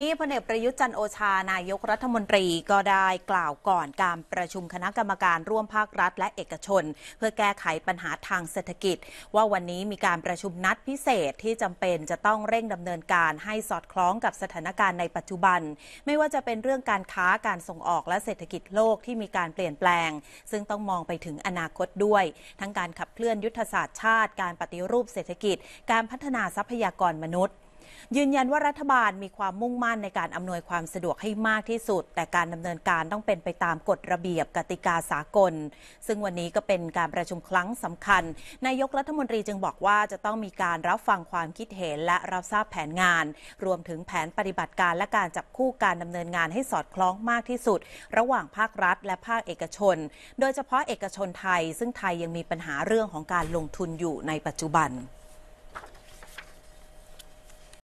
นี้พลเอกประยุทธ์จันโอชา นายกรัฐมนตรีก็ได้กล่าวก่อนการประชุมคณะกรรมการร่วมภาครัฐ และเอกชน เพื่อแก้ไขปัญหาทางเศรษฐกิจ ว่าวันนี้มีการประชุมนัดพิเศษที่จำเป็นจะต้องเร่งดำเนินการให้สอดคล้องกับสถานการณ์ในปัจจุบัน ไม่ว่าจะเป็นเรื่องการค้าการส่งออกและเศรษฐกิจโลกที่มีการเปลี่ยนแปลง ซึ่งต้องมองไปถึงอนาคตด้วย ทั้งการขับเคลื่อนยุทธศาสตร์ชาติการ ปฏิรูปเศรษฐกิจ การพัฒนาทรัพยากรมนุษย์ยืนยันว่ารัฐบาลมีความมุ่งมั่นในการอำนวยความสะดวกให้มากที่สุด แต่การดำเนินการต้องเป็นไปตามกฎระเบียบกติกาสากล ซึ่งวันนี้ก็เป็นการประชุมครั้งสำคัญนายกรัฐมนตรีจึงบอกว่าจะต้องมีการรับฟังความคิดเห็นและรับทราบแผนงาน รวมถึงแผนปฏิบัติการและการจับคู่การดำเนินงานให้สอดคล้องมากที่สุด ระหว่างภาครัฐ และภาคเอกชน โดยเฉพาะเอกชนไทย ซึ่งไทยยังมีปัญหาเรื่องของการลงทุนอยู่ในปัจจุบัน